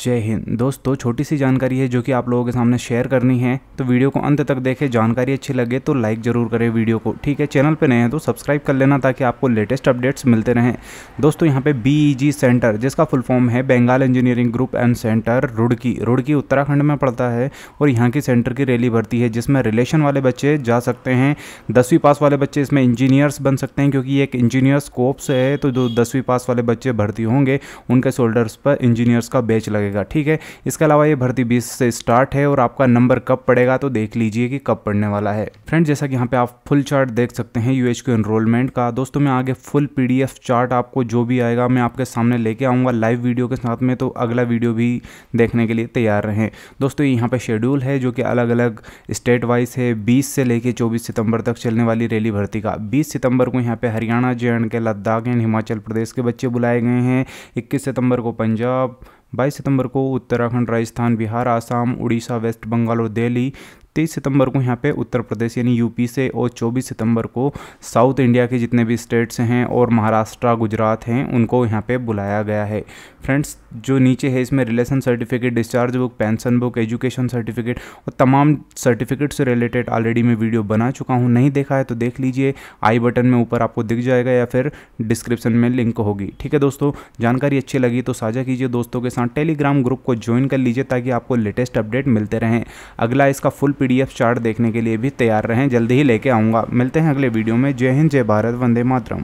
जय हिंद दोस्तों छोटी सी जानकारी है जो कि आप लोगों के सामने शेयर करनी है तो वीडियो को अंत तक देखें जानकारी अच्छी लगे तो लाइक ज़रूर करें वीडियो को ठीक है चैनल पर नए हैं तो सब्सक्राइब कर लेना ताकि आपको लेटेस्ट अपडेट्स मिलते रहें दोस्तों यहाँ पे बीईजी सेंटर e जिसका फुल फॉर्म है Bengal engineering group and centre Roorkee Roorkee Uttarakhand में पड़ता है और यहाँ की सेंटर की रैली भरती है जिसमें रिलेशन वाले बच्चे जा सकते हैं दसवीं पास वाले बच्चे इसमें इंजीनियर्स बन सकते हैं क्योंकि ये एक इंजीनियर्स कोप्स है तो जो दसवीं पास वाले बच्चे भर्ती होंगे उनके शोल्डर्स पर इंजीनियर्स का बैच लगे लगेगा ठीक है इसके अलावा ये भर्ती बीस से स्टार्ट है और आपका नंबर कब पड़ेगा तो देख लीजिए कि कब पड़ने वाला है फ्रेंड जैसा कि यहाँ पे आप फुल चार्ट देख सकते हैं यू के एनरोलमेंट का दोस्तों मैं आगे फुल पी चार्ट आपको जो भी आएगा मैं आपके सामने लेके आऊँगा लाइव वीडियो के साथ में तो अगला वीडियो भी देखने के लिए तैयार रहें दोस्तों यहाँ पर शेड्यूल है जो कि अलग अलग स्टेट वाइज है बीस से लेकर चौबीस सितंबर तक चलने वाली रैली भर्ती का बीस सितंबर को यहाँ पर हरियाणा जे एंड के लद्दाख एंड हिमाचल प्रदेश के बच्चे बुलाए गए हैं इक्कीस सितंबर को पंजाब बाईस सितंबर को उत्तराखंड राजस्थान बिहार आसाम उड़ीसा वेस्ट बंगाल और दिल्ली तेईस सितंबर को यहाँ पे उत्तर प्रदेश यानी यूपी से और चौबीस सितंबर को साउथ इंडिया के जितने भी स्टेट्स हैं और महाराष्ट्र गुजरात हैं उनको यहाँ पे बुलाया गया है फ्रेंड्स जो नीचे है इसमें relation certificate discharge book pension book education certificate और तमाम सर्टिफिकेट से रिलेटेड ऑलरेडी मैं वीडियो बना चुका हूँ नहीं देखा है तो देख लीजिए आई बटन में ऊपर आपको दिख जाएगा या फिर डिस्क्रिप्शन में लिंक होगी ठीक है दोस्तों जानकारी अच्छी लगी तो साझा कीजिए दोस्तों के साथ टेलीग्राम ग्रुप को ज्वाइन कर लीजिए ताकि आपको लेटेस्ट अपडेट मिलते रहें अगला इसका फुल पीडीएफ चार्ट देखने के लिए भी तैयार रहें जल्दी ही लेके आऊँगा मिलते हैं अगले वीडियो में जय हिंद जय भारत वंदे मातरम